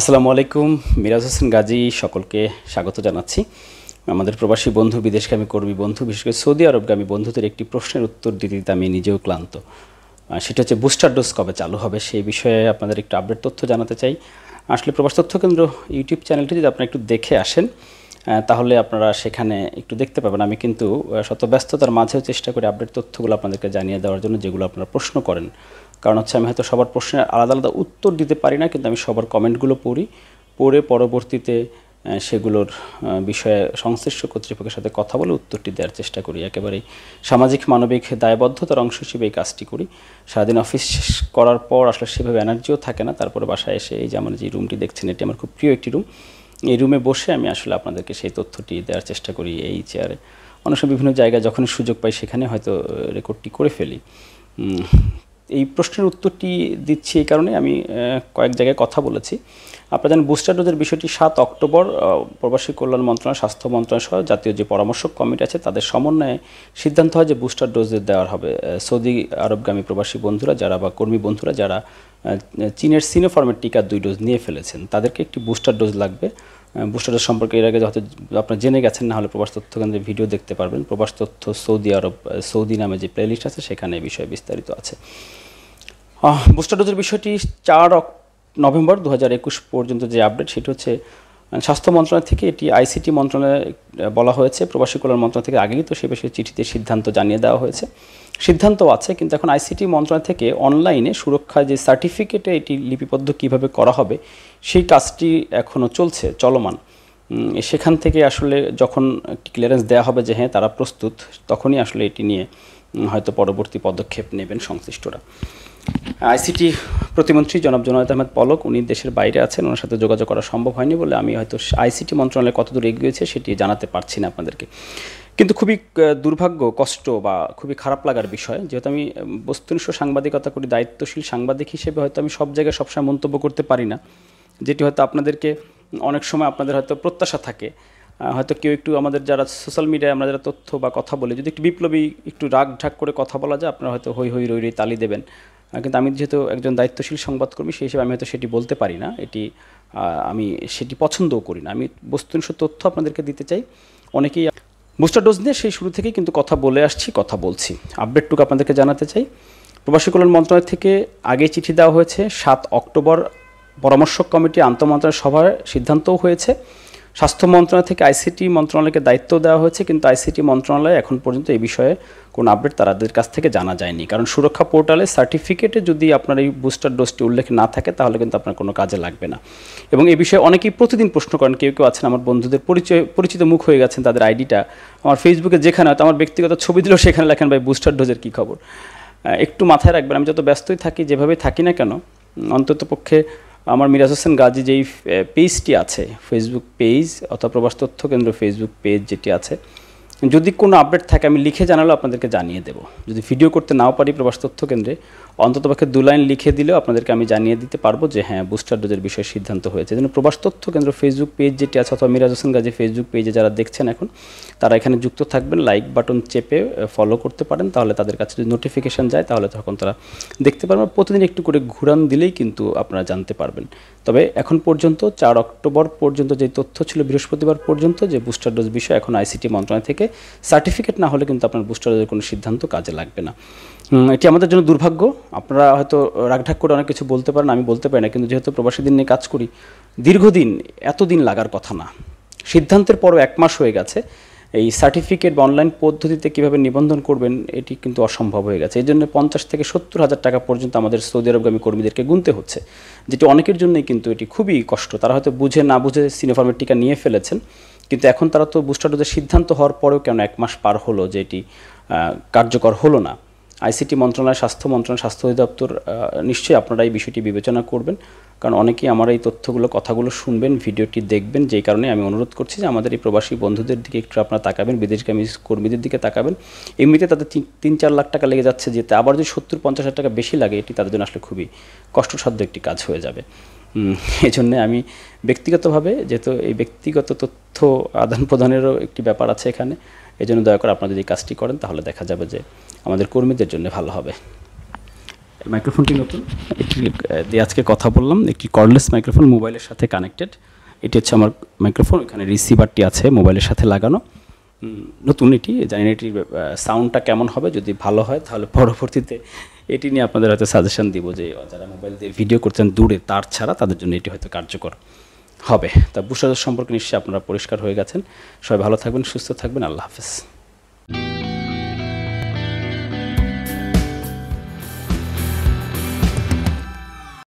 আসসালামু আলাইকুম মিরাজ হোসেন গাজী সকলকে স্বাগত জানাচ্ছি আমাদের প্রবাসী বন্ধু বিদেশগামী কর্মী বন্ধু বিশেষ করে সৌদি আরবগামী বন্ধুদের একটি প্রশ্নের উত্তর দিতে দিতে আমি নিজেও ক্লান্ত সেটা হচ্ছে বুস্টার ডোজ কবে চালু হবে সেই বিষয়ে আপনাদের একটু আপডেট তথ্য জানাতে চাই আসলে প্রবাস তথ্য কেন্দ্র ইউটিউব চ্যানেলটি যদি আপনারা একটু দেখে আসেন তাহলে আপনারা সেখানে একটু দেখতে পাবেন আমি কিন্তু শত ব্যস্ততার মাঝেও চেষ্টা করি আপডেট তথ্যগুলো আপনাদেরকে জানিয়ে দেওয়ার জন্য যেগুলো আপনারা প্রশ্ন করেন কারণ হচ্ছে আমি হয়তো সবার প্রশ্নের আলাদা আলাদা উত্তর দিতে পারি না কিন্তু আমি সবার কমেন্টগুলো পড়ি পড়ে পরবর্তীতে সেগুলোর বিষয়ে সংশ্লিষ্ট কর্তৃপক্ষের সাথে কথা বলে উত্তরটি দেওয়ার চেষ্টা করি একেবারেই সামাজিক মানবিক দায়বদ্ধতার অংশ হিসেবে এই কাজটি করি সারাদিন অফিস করার পর আসলে সেভাবে এনার্জিও থাকে না তারপরে বাসায় এসে এই যে আমার যে রুমটি দেখছেন এটি আমার খুব প্রিয় একটি রুম এই রুমে বসে আমি আসলে আপনাদেরকে সেই তথ্যটি দেওয়ার চেষ্টা করি এই চেয়ারে অনেক বিভিন্ন জায়গায় যখন সুযোগ পাই সেখানে হয়তো রেকর্ডটি করে ফেলি এই প্রশ্নের উত্তরটি দিচ্ছি এই কারণে আমি কয়েক জায়গায় কথা বলেছি আপনারা জানেন বুস্টার ডোজের বিষয়টি সাত অক্টোবর প্রবাসী কল্যাণ মন্ত্রণালয় স্বাস্থ্য মন্ত্রণালয় সহ জাতীয় যে পরামর্শক কমিটি আছে তাদের সমন্বয়ে সিদ্ধান্ত হয় যে বুস্টার ডোজের দেওয়া হবে সৌদি আরবগামী প্রবাসী বন্ধুরা যারা বা কর্মী বন্ধুরা যারা চীনের সিনোফার্মের টিকা দুই ডোজ নিয়ে ফেলেছেন তাদেরকে একটি বুস্টার ডোজ লাগবে বুস্টার ডোজ সম্পর্কে এর আগে হয়তো আপনারা জেনে গেছেন না হলে প্রবাস তথ্য কেন্দ্রে ভিডিও দেখতে পারবেন প্রবাস তথ্য সৌদি আরব সৌদি নামে যে প্লেলিস্ট আছে সেখানে এই বিষয়ে বিস্তারিত আছে বুস্টার ডোজের বিষয়টি চার নভেম্বর দু পর্যন্ত যে আপডেট সেটি হচ্ছে মানে স্বাস্থ্য মন্ত্রণালয় থেকে এটি আইসিটি মন্ত্রণালয়ে বলা হয়েছে প্রবাসী কল্যাণ মন্ত্রণালয় থেকে আগেই তো সে বিষয়ে চিঠিতে সিদ্ধান্ত জানিয়ে দেওয়া হয়েছে সিদ্ধান্ত আছে কিন্তু এখন আইসিটি মন্ত্রণালয় থেকে অনলাইনে সুরক্ষা যে সার্টিফিকেটে এটি লিপিবদ্ধ কিভাবে করা হবে সেই কাজটি এখনও চলছে চলমান সেখান থেকে আসলে যখন ক্লিয়ারেন্স দেওয়া হবে যে হ্যাঁ তারা প্রস্তুত তখনই আসলে এটি নিয়ে হয়তো পরবর্তী পদক্ষেপ নেবেন সংশ্লিষ্টরা আইসিটি প্রতিমন্ত্রী জনাব জোনায়দ আহমেদ পলক উনি দেশের বাইরে আছেন ওনার সাথে যোগাযোগ করা সম্ভব হয়নি বলে আমি হয়তো আইসিটি মন্ত্রণালয় কতদূর এগিয়েছে সেটি জানাতে পারছি না আপনাদেরকে কিন্তু খুবই দুর্ভাগ্য কষ্ট বা খুবই খারাপ লাগার বিষয় যেহেতু আমি বস্তুনিষ্ঠ সাংবাদিকতা করি দায়িত্বশীল সাংবাদিক হিসেবে হয়তো আমি সব জায়গায় সবসময় মন্তব্য করতে পারি না যেটি হয়তো আপনাদেরকে অনেক সময় আপনাদের হয়তো প্রত্যাশা থাকে হয়তো কেউ একটু আমাদের যারা সোশ্যাল মিডিয়ায় আমরা যারা তথ্য বা কথা বলে যদি একটু বিপ্লবী একটু রাগ ঢাক করে কথা বলা যায় আপনারা হয়তো হই হই রই রই তালি দেবেন কিন্তু আমি যেহেতু একজন দায়িত্বশীল সংবাদকর্মী সেই হিসেবে আমি হয়তো সেটি বলতে পারি না এটি আমি সেটি পছন্দও করি না আমি বস্তুনিষ্ঠ তথ্য আপনাদেরকে দিতে চাই অনেকেই বুস্টার ডোজ নিয়ে সেই শুরু থেকেই কিন্তু কথা বলে আসছি কথা বলছি আপডেটটুকু আপনাদেরকে জানাতে চাই প্রবাসী কল্যাণ মন্ত্রণালয় থেকে আগে চিঠি দেওয়া হয়েছে সাত অক্টোবর পরামর্শক কমিটি আন্তঃমন্ত্রণালয় সভার সিদ্ধান্তও হয়েছে স্বাস্থ্য মন্ত্রণালয় থেকে আইসিটি মন্ত্রণালয়কে দায়িত্ব দেওয়া হয়েছে কিন্তু আইসিটি মন্ত্রণালয় এখন পর্যন্ত এই বিষয়ে কোনো আপডেট তাদের কাছ থেকে জানা যায়নি কারণ সুরক্ষা পোর্টালে সার্টিফিকেটে যদি আপনার এই বুস্টার ডোজটি উল্লেখ না থাকে তাহলে কিন্তু আপনার কোনো কাজে লাগবে না এবং এই বিষয়ে অনেকেই প্রতিদিন প্রশ্ন করেন কেউ কেউ আছেন আমার বন্ধুদের পরিচয় পরিচিত মুখ হয়ে গেছেন তাদের আইডিটা আমার ফেসবুকে যেখানে হয়তো আমার ব্যক্তিগত ছবি দিলেও সেখানে লেখেন ভাই বুস্টার ডোজের কী খবর একটু মাথায় রাখবেন আমি যত ব্যস্তই থাকি যেভাবে থাকি না কেন অন্তত পক্ষে আমার মিরাজ হোসেন গাজী যেই পেজটি আছে ফেসবুক পেজ অথবা প্রবাস তথ্য কেন্দ্র ফেসবুক পেজ যেটি আছে যদি কোনো আপডেট থাকে আমি লিখে জানালেও আপনাদেরকে জানিয়ে দেবো যদি ভিডিও করতে নাও পারি প্রবাস তথ্য কেন্দ্রে অন্ততপক্ষে দু লাইন লিখে দিলেও আপনাদেরকে আমি জানিয়ে দিতে পারবো যে হ্যাঁ বুস্টার ডোজের বিষয়ে সিদ্ধান্ত হয়েছে যেন প্রবাস তথ্য কেন্দ্র ফেসবুক পেজ যেটি আছে অথবা মিরাজ হোসেন গাজী ফেসবুক পেজে যারা দেখছেন এখন তারা এখানে যুক্ত থাকবেন লাইক বাটন চেপে ফলো করতে পারেন তাহলে তাদের কাছে যদি নোটিফিকেশান যায় তাহলে তখন তারা দেখতে পারবেন প্রতিদিন একটু করে ঘুরান দিলেই কিন্তু আপনারা জানতে পারবেন তবে এখন পর্যন্ত চার অক্টোবর পর্যন্ত যে তথ্য ছিল বৃহস্পতিবার পর্যন্ত যে বুস্টার ডোজ বিষয় এখন আইসিটি মন্ত্রণালয় থেকে সার্টিফিকেট না হলে কিন্তু আপনার ডোজের কোনো সিদ্ধান্ত কাজে লাগবে না এটি আমাদের জন্য দুর্ভাগ্য আপনারা হয়তো রাগঢাক করে অনেক কিছু বলতে পারেন আমি বলতে পারি না কিন্তু যেহেতু দিন নিয়ে কাজ করি দীর্ঘদিন এতদিন লাগার কথা না সিদ্ধান্তের পরও এক মাস হয়ে গেছে এই সার্টিফিকেট বা অনলাইন পদ্ধতিতে কিভাবে নিবন্ধন করবেন এটি কিন্তু অসম্ভব হয়ে গেছে এই জন্য পঞ্চাশ থেকে সত্তর হাজার টাকা পর্যন্ত আমাদের সৌদি আরবগামী কর্মীদেরকে গুনতে হচ্ছে যেটি অনেকের জন্যই কিন্তু এটি খুবই কষ্ট তারা হয়তো বুঝে না বুঝে সিনেফার্মের টিকা নিয়ে ফেলেছেন কিন্তু এখন তারা তো বুস্টার ডোজের সিদ্ধান্ত হওয়ার পরেও কেন এক মাস পার হলো যে এটি কার্যকর হলো না আইসিটি মন্ত্রণালয় স্বাস্থ্য মন্ত্রণালয় স্বাস্থ্য অধিদপ্তর নিশ্চয়ই আপনারা এই বিষয়টি বিবেচনা করবেন কারণ অনেকেই আমার এই তথ্যগুলো কথাগুলো শুনবেন ভিডিওটি দেখবেন যেই কারণে আমি অনুরোধ করছি যে আমাদের এই প্রবাসী বন্ধুদের দিকে একটু আপনারা তাকাবেন বিদেশগামী কর্মীদের দিকে তাকাবেন এমনিতে তাদের তিন চার লাখ টাকা লেগে যাচ্ছে যেতে আবার যদি সত্তর পঞ্চাশ হাজার টাকা বেশি লাগে এটি তাদের জন্য আসলে খুবই কষ্টসাধ্য একটি কাজ হয়ে যাবে এই জন্যে আমি ব্যক্তিগতভাবে যেহেতু এই ব্যক্তিগত তথ্য আদান প্রদানেরও একটি ব্যাপার আছে এখানে এই জন্য দয়া করে আপনারা যদি কাজটি করেন তাহলে দেখা যাবে যে আমাদের কর্মীদের জন্য ভালো হবে মাইক্রোফোনটি নতুন একটি দিয়ে আজকে কথা বললাম একটি কর্ডলেস মাইক্রোফোন মোবাইলের সাথে কানেক্টেড এটি হচ্ছে আমার মাইক্রোফোন এখানে রিসিভারটি আছে মোবাইলের সাথে লাগানো নতুন এটি জানি না এটির সাউন্ডটা কেমন হবে যদি ভালো হয় তাহলে পরবর্তীতে এটি নিয়ে আপনাদের হয়তো সাজেশন দিব যে যারা মোবাইল দিয়ে ভিডিও করছেন দূরে তার ছাড়া তাদের জন্য এটি হয়তো কার্যকর হবে তা বুসাদ সম্পর্কে নিশ্চয়ই আপনারা পরিষ্কার হয়ে গেছেন সবাই ভালো থাকবেন সুস্থ থাকবেন আল্লাহ হাফেজ